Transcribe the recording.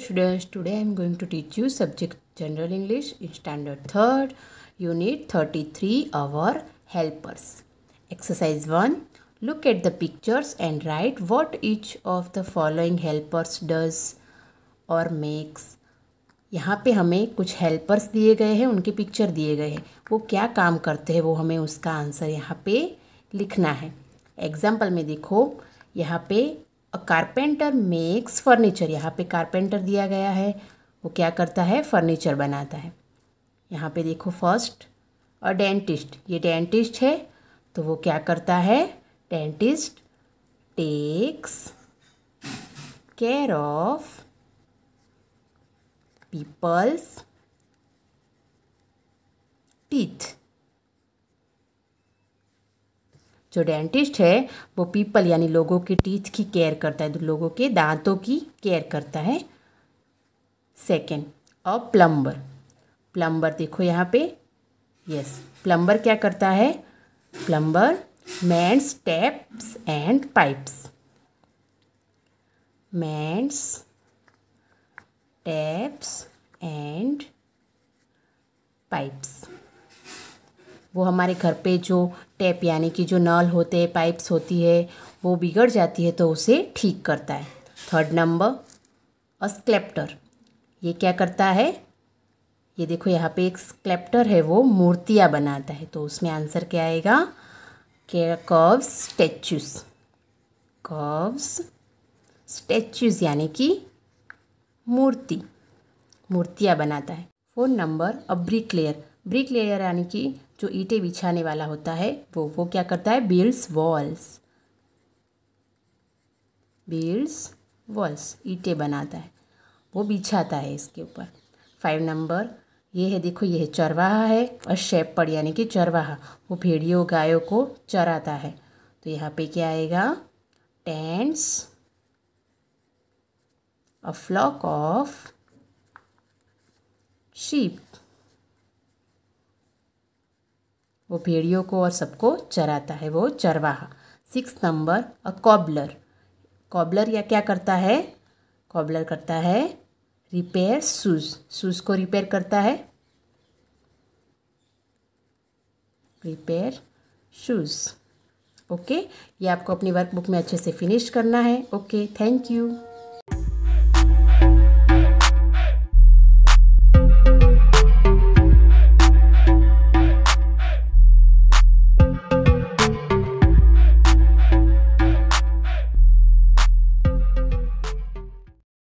Hello students, today I am going to teach you subject General English in Standard 3rd, Unit 33, Our Helpers. Exercise 1. Look at the pictures and write what each of the following helpers does or makes. यहाँ पे हमें कुछ helpers दिए गए हैं उनके picture दिए गए हैं वो क्या काम करते हैं वो हमें उसका आंसर यहाँ पे लिखना है एग्जाम्पल में देखो यहाँ पे अ कारपेंटर मेक्स फर्नीचर यहाँ पे कारपेंटर दिया गया है वो क्या करता है फर्नीचर बनाता है यहाँ पे देखो फर्स्ट अ डेंटिस्ट ये डेंटिस्ट है तो वो क्या करता है dentist takes care of people's teeth जो डेंटिस्ट है वो पीपल यानी लोगों के टीथ की केयर करता है लोगों के दांतों की केयर करता है सेकेंड और प्लम्बर प्लम्बर देखो यहाँ पे यस प्लम्बर क्या करता है plumber mends taps and pipes mends taps and pipes वो हमारे घर पे जो टैप यानी कि जो नल होते हैं पाइप्स होती है वो बिगड़ जाती है तो उसे ठीक करता है थर्ड नंबर अस्क्लेप्टर ये क्या करता है ये देखो यहाँ पे एक स्क्लेप्टर है वो मूर्तियाँ बनाता है तो उसमें आंसर क्या आएगा कव्स स्टैचूस कव्स स्टैचूज यानी कि मूर्ति मूर्तियाँ बनाता है phone number a brick layer brick layer यानी कि जो ईंटें बिछाने वाला होता है वो वो क्या करता है बिल्स वॉल्स बिल्स वॉल्स ईंटें बनाता है वो बिछाता है इसके ऊपर फाइव नंबर ये है देखो ये है चरवाहा है और शेपड़ यानी कि चरवाहा वो भेड़ियों गायों को चराता है तो यहाँ पे क्या आएगा tents a flock of sheep वो भेड़ियों को और सबको चराता है वो चरवाहा six number a cobbler cobbler या क्या करता है कॉबलर करता है रिपेयर शूज शूज को रिपेयर करता है रिपेयर शूज़ ओके ये आपको अपनी वर्कबुक में अच्छे से फिनिश करना है ओके थैंक यू